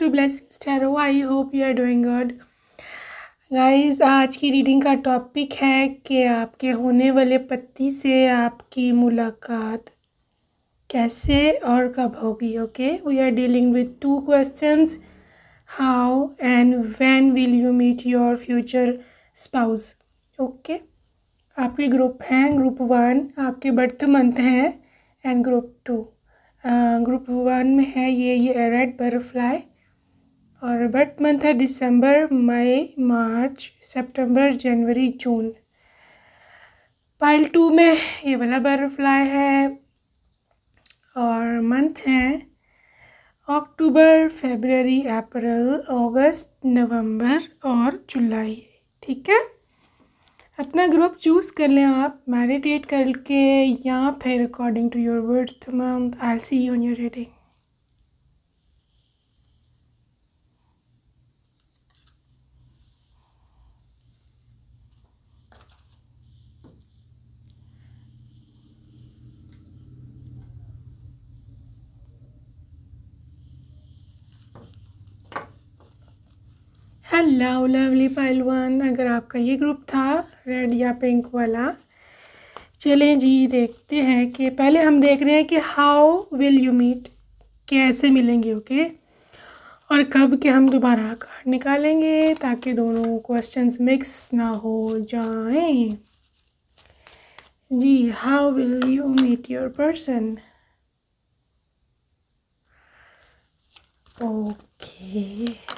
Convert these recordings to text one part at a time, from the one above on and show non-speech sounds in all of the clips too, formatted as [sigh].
to bless stereo I hope you are doing good guys आज की reading का topic है कि आपके होने वाले पति से आपकी मुलाकात कैसे और कब होगी okay we are dealing with two questions how and when will you meet your future spouse okay आपके ग्रुप हैं ग्रुप वन आपके बर्थ मंथ हैं and group two group one में है ये ये रेड बटरफ्लाई और बट मंथ है दिसंबर मई मार्च सितंबर जनवरी जून पाइल टू में ये वाला बटरफ्लाई है और मंथ है अक्टूबर फेबररी अप्रैल अगस्त नवंबर और जुलाई ठीक है अपना ग्रुप चूज़ कर लें आप मेडिटेट करके या फिर according to your words month I see you on your reading hello lovely पहलवान अगर आपका ये ग्रुप था रेड या पिंक वाला चलें जी देखते हैं कि पहले हम देख रहे हैं कि हाउ विल यू मीट कैसे मिलेंगे ओके और कब के हम दोबारा कार्ड निकालेंगे ताकि दोनों क्वेश्चंस मिक्स ना हो जाएं जी how will you meet your person okay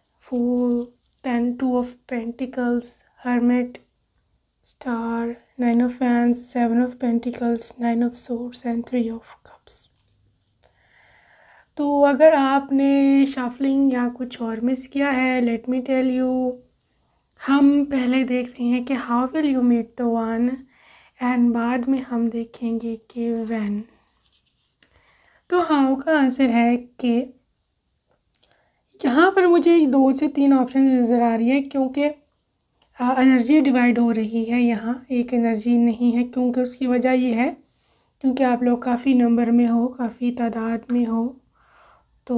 fool then two of pentacles hermit star nine of फैंस seven of pentacles nine of swords and three of cups तो अगर आपने शाफलिंग या कुछ और मिस किया है लेट मी टेल यू हम पहले देख रहे हैं कि how will you meet the one and बाद में हम देखेंगे कि वैन तो हाउ का आंसर है कि यहाँ पर मुझे दो से तीन ऑप्शन नज़र आ रही है क्योंकि एनर्जी डिवाइड हो रही है यहाँ एक एनर्जी नहीं है क्योंकि उसकी वजह ये है क्योंकि आप लोग काफ़ी नंबर में हो काफ़ी तादाद में हो तो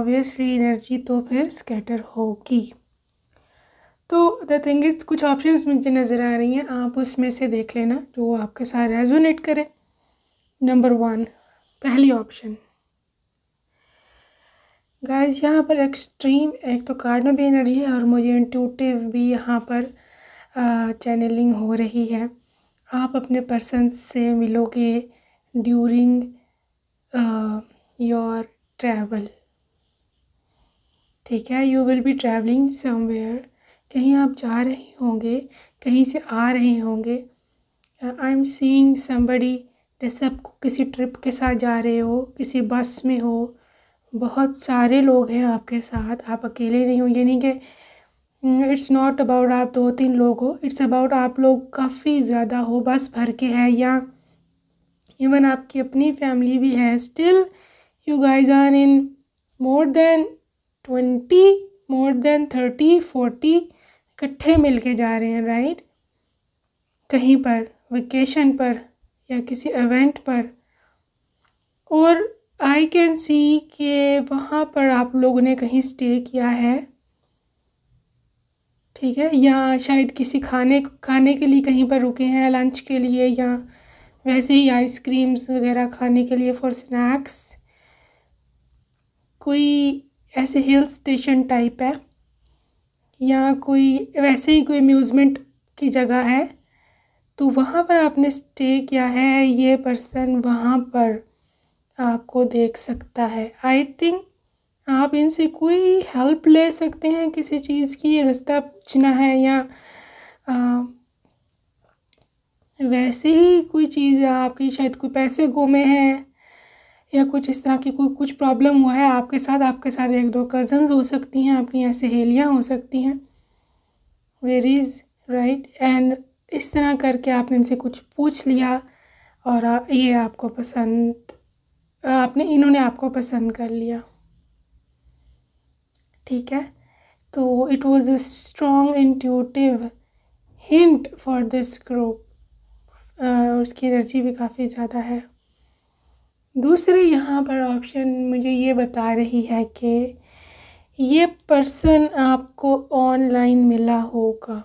ओबियसली एनर्जी तो फिर स्कैटर होगी तो द थिंग इज़ कुछ ऑप्शंस मुझे नज़र आ रही हैं आप उसमें से देख लेना जो आपके साथ रेजोनेट करे नंबर वन पहली ऑप्शन गाइज यहाँ पर एक्सट्रीम एक तो कार्ड में भी एनर्जी है और मुझे इंट्यूटिव भी यहाँ पर चैनलिंग हो रही है आप अपने पर्सन से मिलोगे ड्यूरिंग योर ट्रैवल ठीक है you will be travelling somewhere कहीं आप जा रहे होंगे कहीं से आ रहे होंगे आई एम सीइंग समबडी जैसे आप किसी ट्रिप के साथ जा रहे हो किसी बस में हो बहुत सारे लोग हैं आपके साथ आप अकेले नहीं हो ये नहीं कि इट्स नॉट अबाउट आप दो तीन लोग हो इट्स अबाउट आप लोग काफ़ी ज़्यादा हो बस भर के है या इवन आपकी अपनी फैमिली भी है still you guys are in more than twenty more than thirty forty इकट्ठे मिल के जा रहे हैं राइट कहीं पर वेकेशन पर या किसी इवेंट पर और आई कैन सी कि वहाँ पर आप लोगों ने कहीं स्टे किया है ठीक है या शायद किसी खाने खाने के लिए कहीं पर रुके हैं लंच के लिए या वैसे ही आइसक्रीम्स वगैरह खाने के लिए फॉर स्नैक्स कोई ऐसे हिल स्टेशन टाइप है या कोई वैसे ही कोई अम्यूज़मेंट की जगह है तो वहाँ पर आपने स्टे किया है ये पर्सन वहाँ पर आपको देख सकता है आई थिंक आप इनसे कोई हेल्प ले सकते हैं किसी चीज़ की रास्ता पूछना है या आ, वैसे ही कोई चीज़ आपकी शायद कोई पैसे गुमे हैं या कुछ इस तरह की कोई कुछ प्रॉब्लम हुआ है आपके साथ आपके साथ एक दो कज़न्स हो सकती हैं आपकी यहाँ सहेलियाँ हो सकती हैं वेर इज़ राइट एंड इस तरह करके आपने इनसे कुछ पूछ लिया और ये आपको पसंद आपने इन्होंने आपको पसंद कर लिया ठीक है तो it was a strong intuitive hint for this group उसकी एनर्जी भी काफ़ी ज़्यादा है दूसरे यहाँ पर ऑप्शन मुझे ये बता रही है कि ये पर्सन आपको ऑनलाइन मिला होगा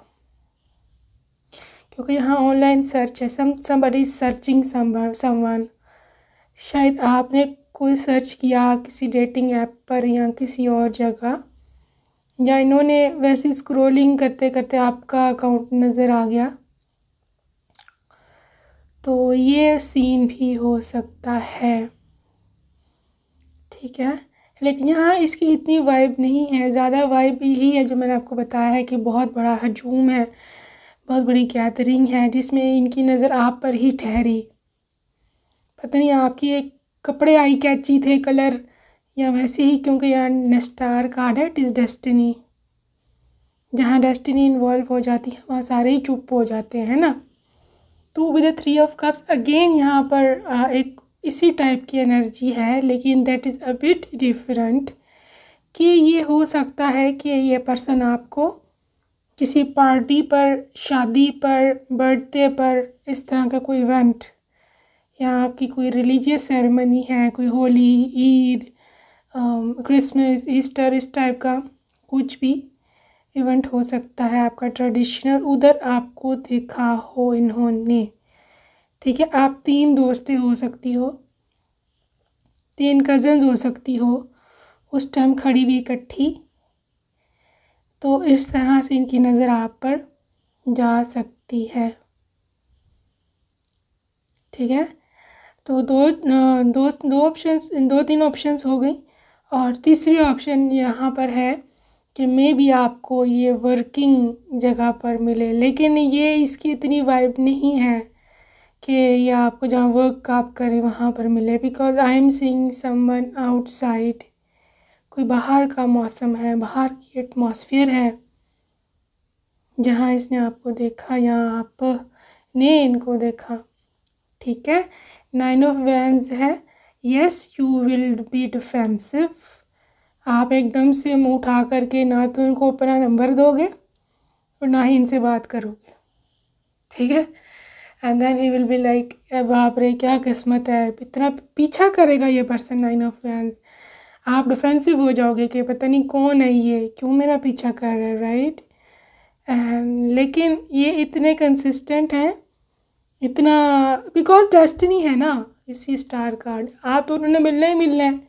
क्योंकि यहाँ ऑनलाइन सर्च है सम समबडी सर्चिंग समवन शायद आपने कोई सर्च किया किसी डेटिंग ऐप पर या किसी और जगह या इन्होंने वैसे स्क्रॉलिंग करते करते आपका अकाउंट नज़र आ गया तो ये सीन भी हो सकता है ठीक है लेकिन यहाँ इसकी इतनी वाइब नहीं है ज़्यादा वाइब यही है जो मैंने आपको बताया है कि बहुत बड़ा हजूम है बहुत बड़ी गैदरिंग है जिसमें इनकी नज़र आप पर ही ठहरी पता नहीं आपकी एक कपड़े आई कैची थे कलर या वैसे ही क्योंकि यहाँ नेस्टार कार्ड है इट इज़ डेस्टिनी जहाँ डेस्टिनी इन्वॉल्व हो जाती है वहाँ सारे ही चुप हो जाते हैं ना तो with three of cups again यहाँ पर आ, एक इसी टाइप की एनर्जी है लेकिन that is a bit different कि ये हो सकता है कि ये पर्सन आपको किसी पार्टी पर शादी पर बर्थडे पर इस तरह का कोई इवेंट या आपकी कोई रिलीजियस सेरेमनी है कोई होली ईद क्रिसमस ईस्टर इस टाइप का कुछ भी इवेंट हो सकता है आपका ट्रेडिशनल उधर आपको देखा हो इन्होंने ठीक है आप तीन दोस्तें हो सकती हो तीन कज़न्स हो सकती हो उस टाइम खड़ी हुई इकट्ठी तो इस तरह से इनकी नज़र आप पर जा सकती है ठीक है तो दो दो दो ऑप्शंस दो तीन ऑप्शंस हो गई और तीसरी ऑप्शन यहाँ पर है कि मे भी आपको ये वर्किंग जगह पर मिले लेकिन ये इसकी इतनी वाइब नहीं है कि ये आपको जहाँ वर्क आप करें वहाँ पर मिले because I am seeing someone outside कोई बाहर का मौसम है बाहर की एटमॉस्फेयर है जहाँ इसने आपको देखा या आप ने इनको देखा ठीक है नाइन ऑफ वैंस है yes you will be defensive आप एकदम से मुंह उठा करके ना तो उनको अपना नंबर दोगे और ना ही इनसे बात करोगे ठीक है and then he will be like अब आप रे क्या किस्मत है इतना पीछा करेगा ये पर्सन नाइन ऑफ वैंस आप डिफेंसिव हो जाओगे कि पता नहीं कौन है ये क्यों मेरा पीछा कर रहा है राइट एंड लेकिन ये इतने कंसिस्टेंट हैं इतना बिकॉज डेस्टिनी है ना इसी स्टार कार्ड आप तो उन्होंने मिलना ही मिलना है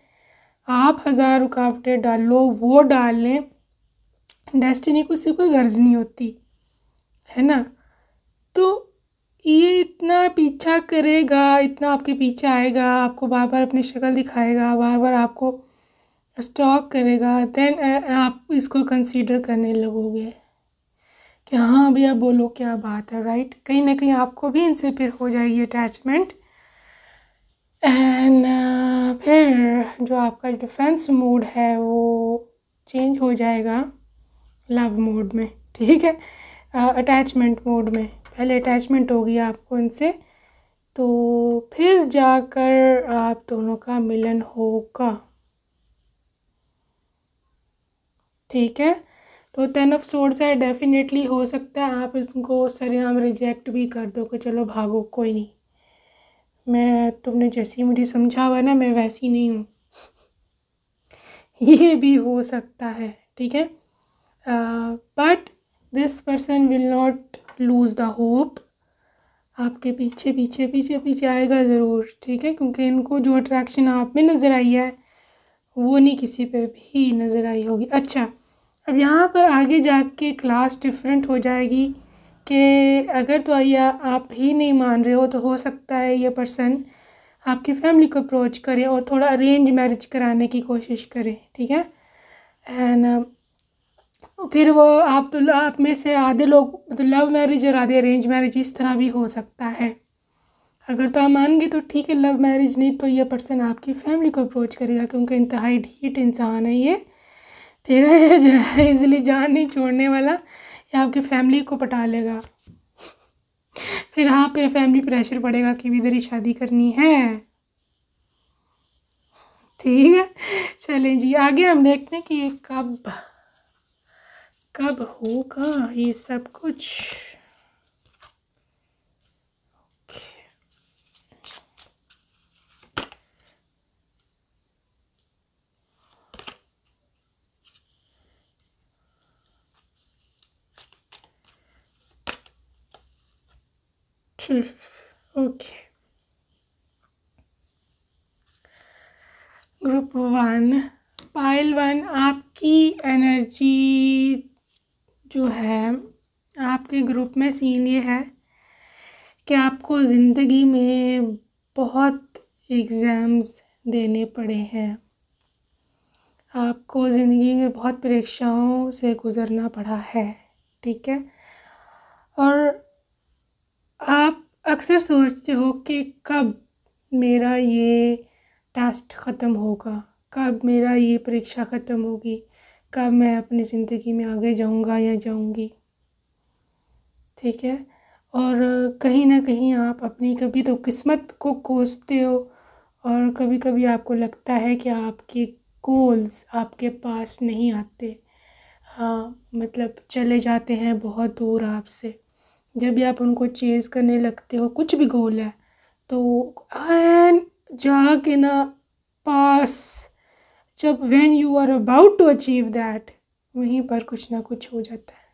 आप हज़ार रुकावटें डाल लो वो डाल लें डेस्टिनी को उससे कोई गर्ज नहीं होती है ना तो ये इतना पीछा करेगा इतना आपके पीछे आएगा आपको बार बार अपनी शक्ल दिखाएगा बार बार आपको स्टॉक करेगा देन आप इसको कंसीडर करने लगोगे कि हाँ आप बोलो क्या बात है राइट कहीं ना कहीं आपको भी इनसे फिर हो जाएगी अटैचमेंट एंड uh, फिर जो आपका डिफेंस मूड है वो चेंज हो जाएगा लव मोड में ठीक है अटैचमेंट uh, मोड में पहले अटैचमेंट होगी आपको इनसे तो फिर जाकर आप दोनों का मिलन होगा ठीक है तो टेन ऑफ सोर्ड्स है डेफिनेटली हो सकता है आप इसको सरेआम रिजेक्ट भी कर दो कि चलो भागो कोई नहीं मैं तुमने जैसी मुझे समझा हुआ ना मैं वैसी नहीं हूँ [laughs] ये भी हो सकता है ठीक है but this person will not lose the hope आपके पीछे पीछे पीछे पीछे आएगा ज़रूर ठीक है क्योंकि इनको जो अट्रैक्शन आप में नज़र आई है वो नहीं किसी पे भी नज़र आई होगी अच्छा अब यहाँ पर आगे जाके क्लास डिफरेंट हो जाएगी कि अगर तो या आप ही नहीं मान रहे हो तो हो सकता है ये पर्सन आपकी फैमिली को अप्रोच करे और थोड़ा अरेंज मैरिज कराने की कोशिश करे ठीक है एंड फिर वो आप तो आप में से आधे लोग मतलब लव मैरिज और आधे अरेंज मैरिज इस तरह भी हो सकता है अगर तो आप मानगे तो ठीक है लव मैरिज नहीं तो ये पर्सन आपकी फैमिली को अप्रोच करेगा क्योंकि इंतहाई ढीट इंसान है ये ठीक है ये जो है इसलिए जान नहीं छोड़ने वाला ये आपकी फैमिली को पटा लेगा फिर आप पे फैमिली प्रेशर पड़ेगा कि इधर ही शादी करनी है ठीक है चलें जी आगे हम देखते हैं कि ये कब कब होगा ये सब कुछ [laughs] okay group one pile one आपकी एनर्जी जो है आपके ग्रुप में सीन ये है कि आपको ज़िंदगी में बहुत एग्ज़ाम्स देने पड़े हैं आपको ज़िंदगी में बहुत परीक्षाओं से गुज़रना पड़ा है ठीक है और आप अक्सर सोचते हो कि कब मेरा ये टेस्ट ख़त्म होगा कब मेरा ये परीक्षा ख़त्म होगी कब मैं अपनी ज़िंदगी में आगे जाऊंगा या जाऊंगी ठीक है और कहीं ना कहीं आप अपनी कभी तो किस्मत को कोसते हो और कभी कभी आपको लगता है कि आपके गोल्स आपके पास नहीं आते हाँ मतलब चले जाते हैं बहुत दूर आपसे जब भी आप उनको चेज़ करने लगते हो कुछ भी गोल है तो एन जाके ना पास जब when you are about to achieve that वहीं पर कुछ ना कुछ हो जाता है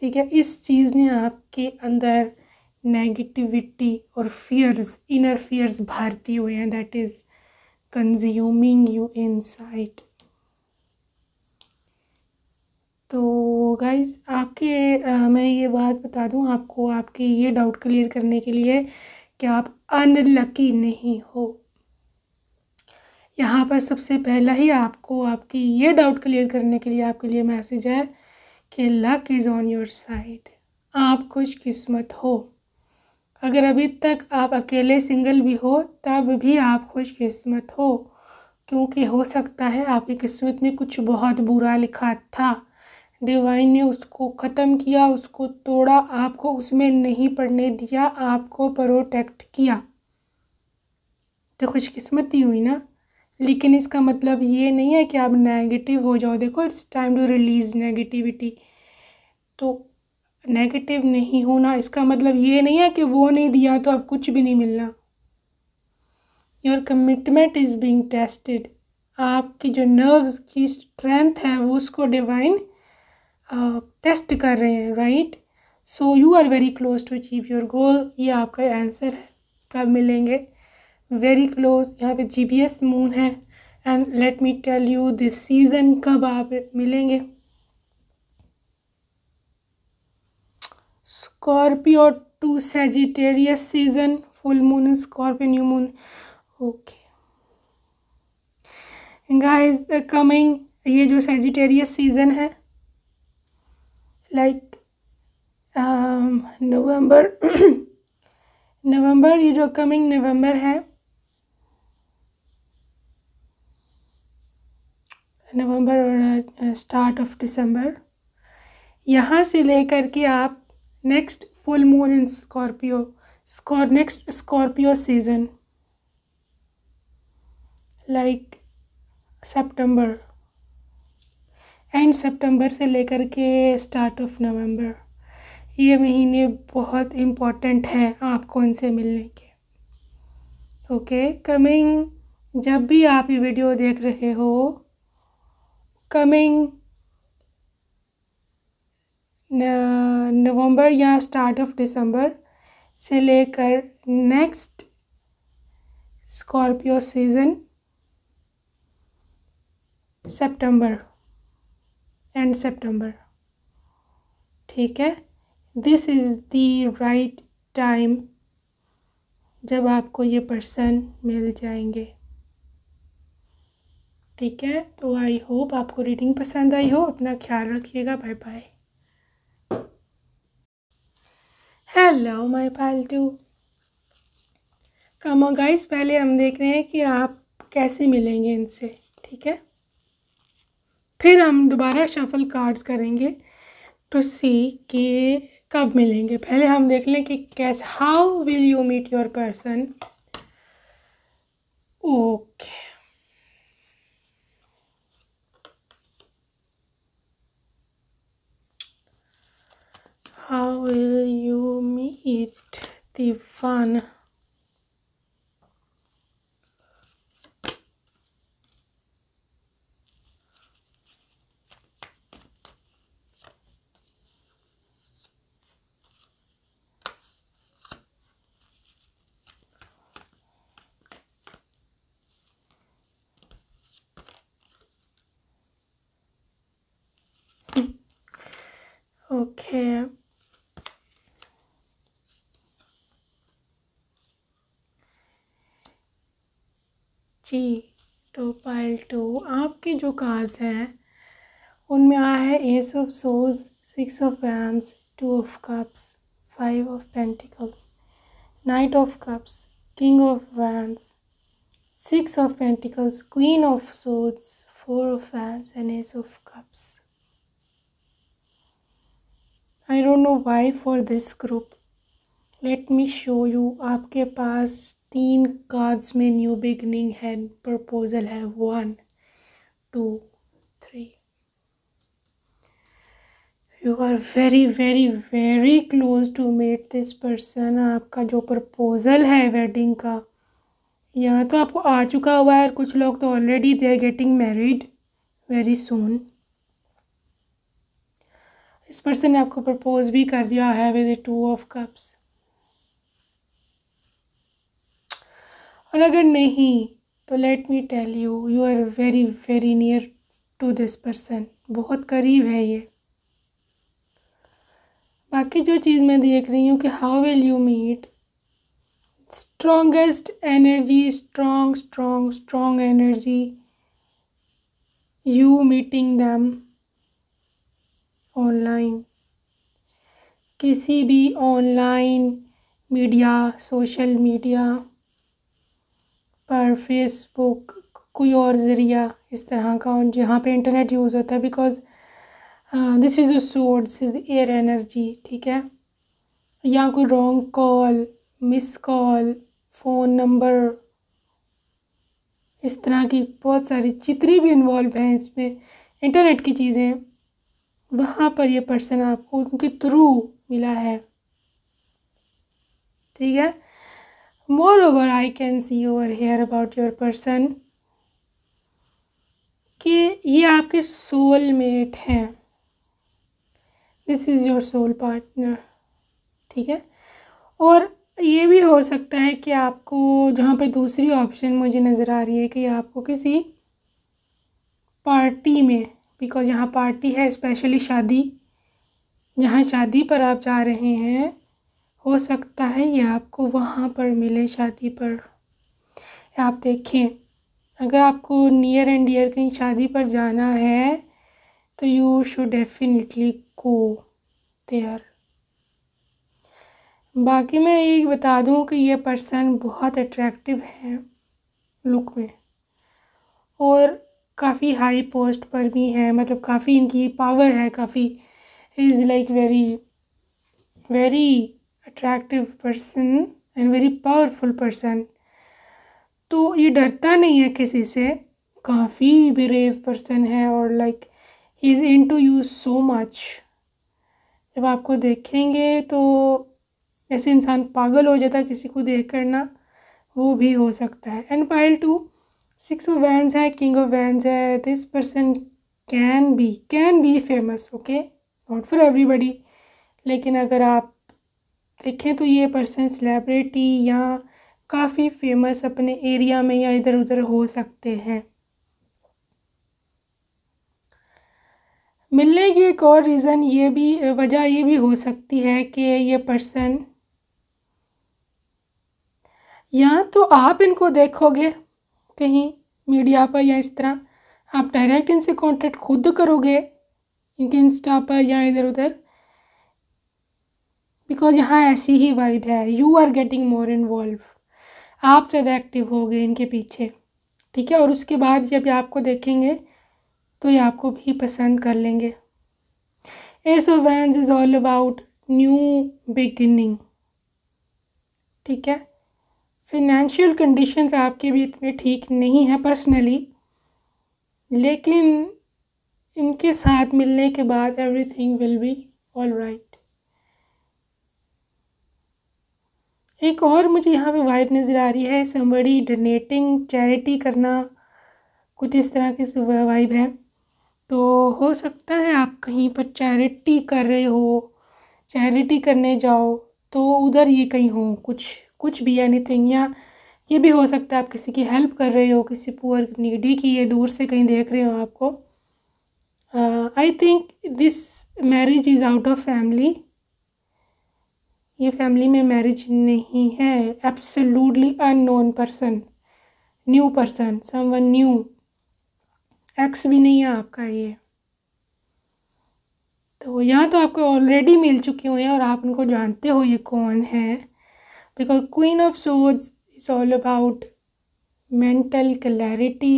ठीक है इस चीज़ ने आपके अंदर नेगेटिविटी और फियर्स इनर फियर्स भरती हुए हैं that is consuming you inside तो गाइज़ आपके आ, मैं ये बात बता दूँ आपको आपके ये डाउट क्लियर करने के लिए कि आप अनलकी नहीं हो यहाँ पर सबसे पहला ही आपको आपकी ये डाउट क्लियर करने के लिए आपके लिए मैसेज है कि luck is on your side आप खुशकिस्मत हो अगर अभी तक आप अकेले सिंगल भी हो तब भी आप खुशकिस्मत हो क्योंकि हो सकता है आपकी किस्मत में कुछ बहुत बुरा लिखा था डिवाइन ने उसको ख़त्म किया उसको तोड़ा आपको उसमें नहीं पढ़ने दिया आपको प्रोटेक्ट किया तो खुशकस्मती हुई ना लेकिन इसका मतलब ये नहीं है कि आप नेगेटिव हो जाओ देखो it's time to release negativity तो नेगेटिव नहीं होना इसका मतलब ये नहीं है कि वो नहीं दिया तो अब कुछ भी नहीं मिलना your commitment is being tested आपकी जो नर्व्स की स्ट्रेंथ है वो उसको डिवाइन टेस्ट कर रहे हैं right so you are very close to achieve your goal ये आपका आंसर है कब मिलेंगे वेरी क्लोज यहाँ पे जी बी एस मून है and let me tell you this season कब आप मिलेंगे Scorpio to Sagittarius season full moon in Scorpio new moon okay guys coming ये जो सेजिटेरियस सीज़न है लाइक नवंबर नवंबर ये जो कमिंग नवंबर है नवंबर और स्टार्ट ऑफ दिसंबर यहाँ से लेकर के आप next full moon in Scorpio स्कॉर नेक्स्ट स्कॉर्पियो सीज़न लाइक सितंबर एंड सितंबर से लेकर के स्टार्ट ऑफ नवंबर ये महीने बहुत इम्पॉर्टेंट हैं आपको इनसे मिलने के ओके कमिंग जब भी आप ये वीडियो देख रहे हो कमिंग नवंबर या स्टार्ट ऑफ दिसंबर से लेकर नेक्स्ट स्कॉर्पियो सीज़न सितंबर एंड सेप्टेम्बर ठीक है this is the right time जब आपको ये पर्सन मिल जाएंगे ठीक है तो आई होप आपको रीडिंग पसंद आई हो अपना ख्याल रखिएगा बाय बाय हेलो माय पालटू कम गाइस पहले हम देख रहे हैं कि आप कैसे मिलेंगे इनसे ठीक है फिर हम दोबारा शफल कार्ड्स करेंगे टू सी कि कब मिलेंगे पहले हम देख लें कि कैस how will you meet your person okay how will you meet the के जो कार्ड्स हैं उनमें आया है ace of swords six of wands two of cups five of pentacles knight of cups king of wands six of pentacles queen of swords four of wands and ace of cups I don't know why for this group let me show you आपके पास तीन cards में new beginning है proposal है one two three you are very very very close to met this person आपका जो proposal है wedding का यहाँ तो आपको आ चुका हुआ है और कुछ लोग तो already they are getting married very soon इस पर्सन ने आपको प्रपोज भी कर दिया है विद टू ऑफ कप्स और अगर नहीं तो let me tell you you are very very near to this person बहुत करीब है ये बाकी जो चीज़ मैं देख रही हूँ कि how will you meet strongest energy strong strong strong energy you meeting them online किसी भी ऑनलाइन मीडिया सोशल मीडिया पर फेसबुक कोई और ज़रिया इस तरह का और जहाँ पे इंटरनेट यूज़ होता है because this is the source is the air energy ठीक है या कोई wrong call miss call phone number इस तरह की बहुत सारी जितनी भी इन्वॉल्व हैं इसमें इंटरनेट की चीज़ें वहाँ पर ये पर्सन आपको उनके थ्रू मिला है ठीक है moreover I can see over here about your person कि ये आपके सोल मेट हैं this is your soul partner ठीक है और ये भी हो सकता है कि आपको जहाँ पे दूसरी ऑप्शन मुझे नज़र आ रही है कि आपको किसी पार्टी में बिकॉज यहाँ पार्टी है स्पेशली शादी जहाँ शादी पर आप जा रहे हैं हो सकता है ये आपको वहाँ पर मिले शादी पर आप देखें अगर आपको नियर एंड डियर कहीं शादी पर जाना है तो you should definitely go there बाकी मैं ये बता दूँ कि ये पर्सन बहुत अट्रैक्टिव है लुक में और काफ़ी हाई पोस्ट पर भी मतलब है मतलब काफ़ी इनकी पावर है काफ़ी is like very very attractive person and very powerful person तो ये डरता नहीं है किसी से काफ़ी ब्रेव पर्सन है और like he is into you so much जब आपको देखेंगे तो ऐसे इंसान पागल हो जाता है किसी को देख करना वो भी हो सकता है and pile two six of wands है किंग ऑफ वैंस है this person can be can be famous okay not for everybody लेकिन अगर आप देखें तो ये पर्सन सेलेब्रिटी या काफ़ी फेमस अपने एरिया में या इधर उधर हो सकते हैं मिलने की एक और रीज़न ये भी वजह ये भी हो सकती है कि ये पर्सन या तो आप इनको देखोगे कहीं मीडिया पर या इस तरह आप डायरेक्ट इनसे कांटेक्ट खुद करोगे इनके इंस्टा पर या इधर उधर बिकॉज यहाँ ऐसी ही वाइब है you are getting more involve आप ज़्यादा एक्टिव हो गए इनके पीछे ठीक है और उसके बाद जब ये आपको देखेंगे तो ये आपको भी पसंद कर लेंगे ace of wands is all about new beginning ठीक है फिनेंशियल कंडीशंस आपके भी इतने ठीक नहीं हैं पर्सनली लेकिन इनके साथ मिलने के बाद everything will be all right एक और मुझे यहाँ पे वाइब नज़र आ रही है समबड़ी डोनेटिंग चैरिटी करना कुछ इस तरह की वाइब है तो हो सकता है आप कहीं पर चैरिटी कर रहे हो चैरिटी करने जाओ तो उधर ये कहीं हो कुछ कुछ भी थिंग या ये भी हो सकता है आप किसी की हेल्प कर रहे हो किसी पुअर नीडी की ये दूर से कहीं देख रहे हो आपको I think this marriage is out of family ये फैमिली में मैरिज नहीं है absolutely unknown person new person someone new ex भी नहीं है आपका ये तो यहाँ तो आपको ऑलरेडी मिल चुके हुए हैं और आप उनको जानते हो ये कौन है because queen of swords is all about mental clarity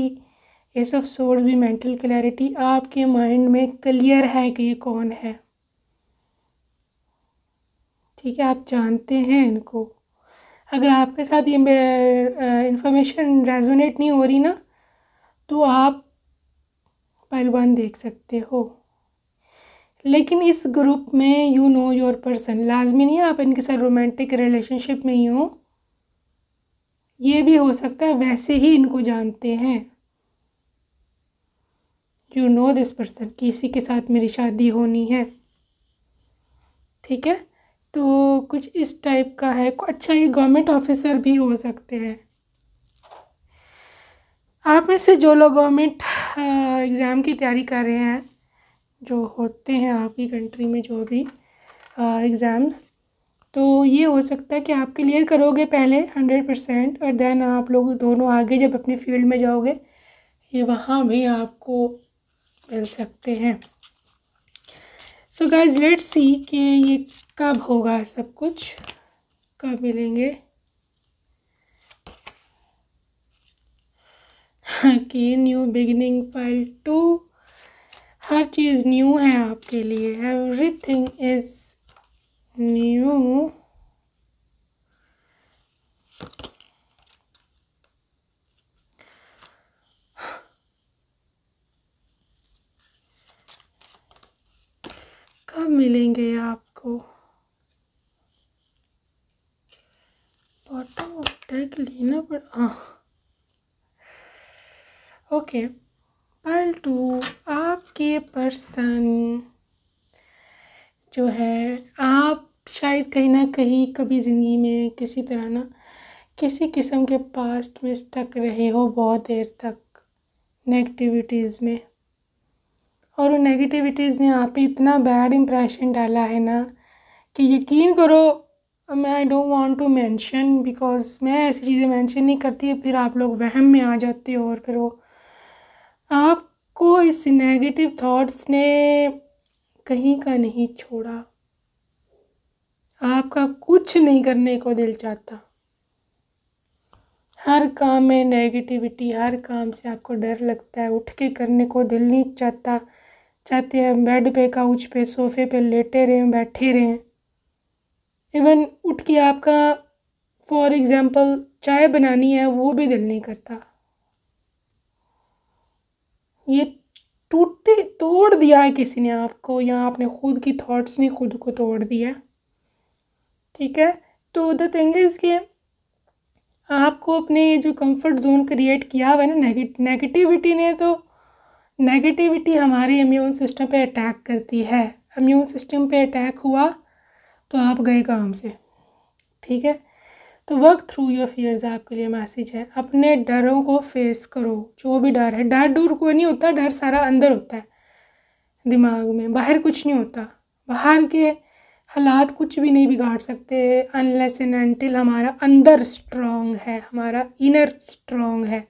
ace of swords भी मेंटल क्लैरिटी आपके माइंड में क्लियर है कि ये कौन है ठीक है आप जानते हैं इनको अगर आपके साथ ये इंफॉर्मेशन रेजोनेट नहीं हो रही ना तो आप पहलवान देख सकते हो लेकिन इस ग्रुप में यू नो योर पर्सन लाजमी नहीं है आप इनके साथ रोमांटिक रिलेशनशिप में ही हो ये भी हो सकता है वैसे ही इनको जानते हैं यू नो दिस पर्सन किसी के साथ मेरी शादी होनी है ठीक है तो कुछ इस टाइप का है अच्छा ये गवर्नमेंट ऑफिसर भी हो सकते हैं आप में से जो लोग गवर्नमेंट एग्ज़ाम की तैयारी कर रहे हैं जो होते हैं आपकी कंट्री में जो भी एग्ज़ाम्स तो ये हो सकता है कि आप क्लियर करोगे पहले हंड्रेड परसेंट और देन आप लोग दोनों आगे जब अपने फील्ड में जाओगे ये वहाँ भी आपको मिल सकते हैं सो गाइज लेट्स सी कि ये कब होगा सब कुछ कब मिलेंगे हाँ, कि न्यू बिगनिंग फाइल टू हर चीज़ न्यू है आपके लिए एवरीथिंग इज़ न्यू कब मिलेंगे आपको ऑटो टैग लेना पड़ा ओके पलटू आपके पर्सन जो है आप शायद कहीं ना कहीं कभी ज़िंदगी में किसी तरह ना किसी किस्म के पास्ट में स्टक रहे हो बहुत देर तक नेगेटिविटीज़ में और उन नेगेटिविटीज़ ने आप पे इतना बैड इम्प्रेशन डाला है ना कि यकीन करो मैं I don't want to mention because मैं ऐसी चीज़ें मेंशन नहीं करती फिर आप लोग वहम में आ जाते हो और फिर वो आपको इस नेगेटिव थॉट्स ने कहीं का नहीं छोड़ा आपका कुछ नहीं करने को दिल चाहता हर काम में नेगेटिविटी हर काम से आपको डर लगता है उठ के करने को दिल नहीं चाहता चाहते हैं बेड पे काउच पे सोफे पे लेटे रहें बैठे रहें इवन उठ के आपका फॉर एग्ज़ाम्पल चाय बनानी है वो भी दिल नहीं करता ये टूटे तोड़ दिया है किसी ने आपको या आपने खुद की थॉट्स ने खुद को तोड़ दिया ठीक है तो द थिंग इज़ कि आपको अपने ये जो कंफर्ट जोन क्रिएट किया हुआ है ना नेगेटिविटी ने तो नेगेटिविटी हमारे इम्यून सिस्टम पे अटैक करती है इम्यून सिस्टम पे अटैक हुआ तो आप गए काम से ठीक है तो वर्क थ्रू योर फियर्स आपके लिए मैसेज है अपने डरों को फेस करो जो भी डर है डर दूर कोई नहीं होता डर सारा अंदर होता है दिमाग में बाहर कुछ नहीं होता बाहर के हालात कुछ भी नहीं बिगाड़ सकते अनलेस एंड एंटिल हमारा अंदर स्ट्रांग है हमारा इनर स्ट्रांग है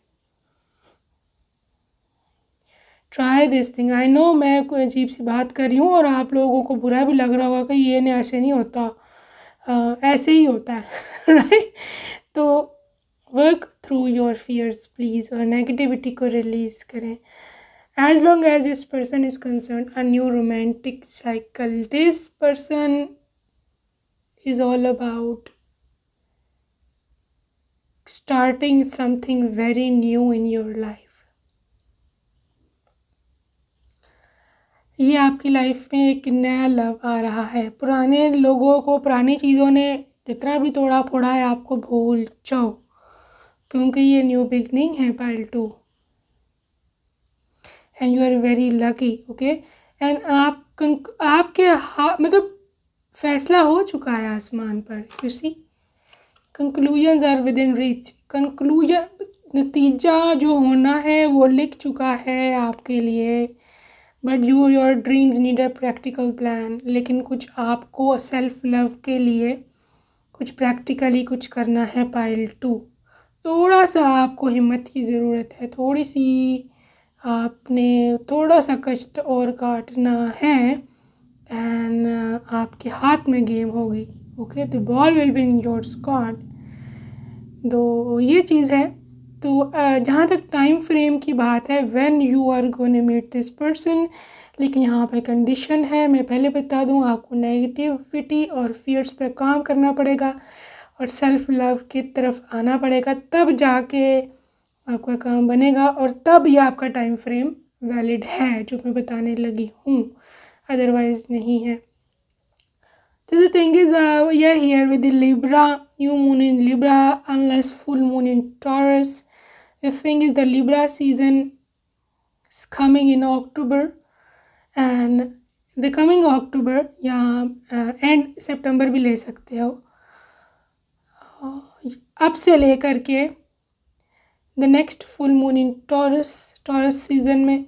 try this thing I know मैं कोई अजीब सी बात कर रही हूँ और आप लोगों को बुरा भी लग रहा होगा कि ये नहीं ऐसे नहीं होता ऐसे ही होता है राइट [laughs] तो work through your fears please और नेगेटिविटी को रिलीज़ करें as long as this person is concern a new romantic cycle this person is all about starting something very new in your life ये आपकी life में एक नया love आ रहा है पुराने लोगों को पुरानी चीज़ों ने जितना भी तोड़ा फोड़ा है आपको भूल जाओ क्योंकि ये न्यू बिगनिंग है pile two and you are very lucky okay and आप आपके हा मतलब फैसला हो चुका है आसमान पर you see conclusions are within reach conclusion नतीजा जो होना है वो लिख चुका है आपके लिए but you your dreams need a practical plan लेकिन कुछ आपको सेल्फ लव के लिए कुछ प्रैक्टिकली कुछ करना है पाइल टू थोड़ा सा आपको हिम्मत की ज़रूरत है थोड़ी सी आपने थोड़ा सा कष्ट और काटना है एंड uh, आपके हाथ में गेम होगी okay the ball will be in your स्कॉट दो ये चीज़ है तो जहाँ तक टाइम फ्रेम की बात है when you are gonna meet this person लेकिन यहाँ पर कंडीशन है मैं पहले बता दूँ आपको नेगेटिविटी और फियर्स पर काम करना पड़ेगा और सेल्फ़ लव की तरफ आना पड़ेगा तब जाके आपका काम बनेगा और तब ही आपका टाइम फ्रेम वैलिड है जो मैं बताने लगी हूँ अदरवाइज़ नहीं है तो the thing is yeah here with here with the Libra, new moon in Libra, unless full the thing is the libra season is coming in october and the coming october uh, end september bhi le sakte ho अब से ले कर के the next full moon in Taurus Taurus season में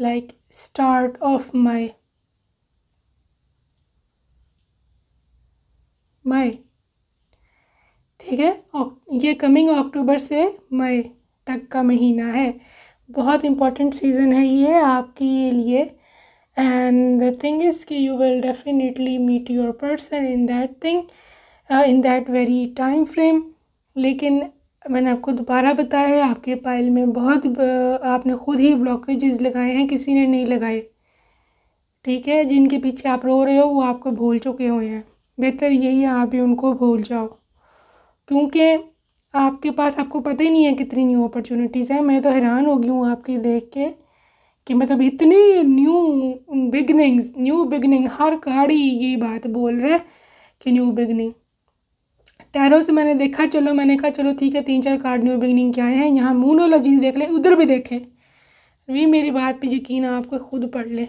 like start of my my ठीक है ये coming अक्टूबर से मई तक का महीना है बहुत इम्पॉर्टेंट सीज़न है ये आपके लिए एंड द थिंग इज़ कि you will definitely meet your person in that thing in that very time frame लेकिन मैंने आपको दोबारा बताया आपके पाइल में बहुत uh, आपने ख़ुद ही ब्लॉकेजेस लगाए हैं किसी ने नहीं लगाए ठीक है जिनके पीछे आप रो रहे हो वो आपको भूल चुके हुए हैं बेहतर यही है आप भी उनको भूल जाओ क्योंकि आपके पास आपको पता ही नहीं है कितनी न्यू अपॉर्चुनिटीज़ हैं मैं तो हैरान हो गई हूँ आपकी देख के कि मतलब इतनी न्यू बिगनिंग्स न्यू बिगनिंग हर गाड़ी ये बात बोल रहा है कि न्यू बिगनिंग टैरो से मैंने देखा चलो मैंने कहा चलो ठीक है तीन चार कार्ड न्यू बिगनिंग के आए हैं यहाँ मूनोलॉजी देख लें उधर भी देखें भी मेरी बात पे यकीन आपको खुद पढ़ लें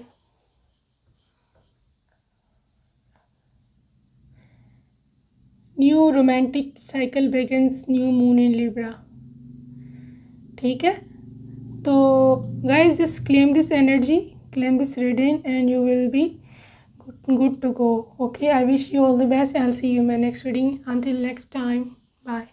new romantic cycle begins new moon in Libra ठीक है तो guys just claim this energy claim this reading and you will be good to go okay I wish you all the best I'll see you my next reading until next time bye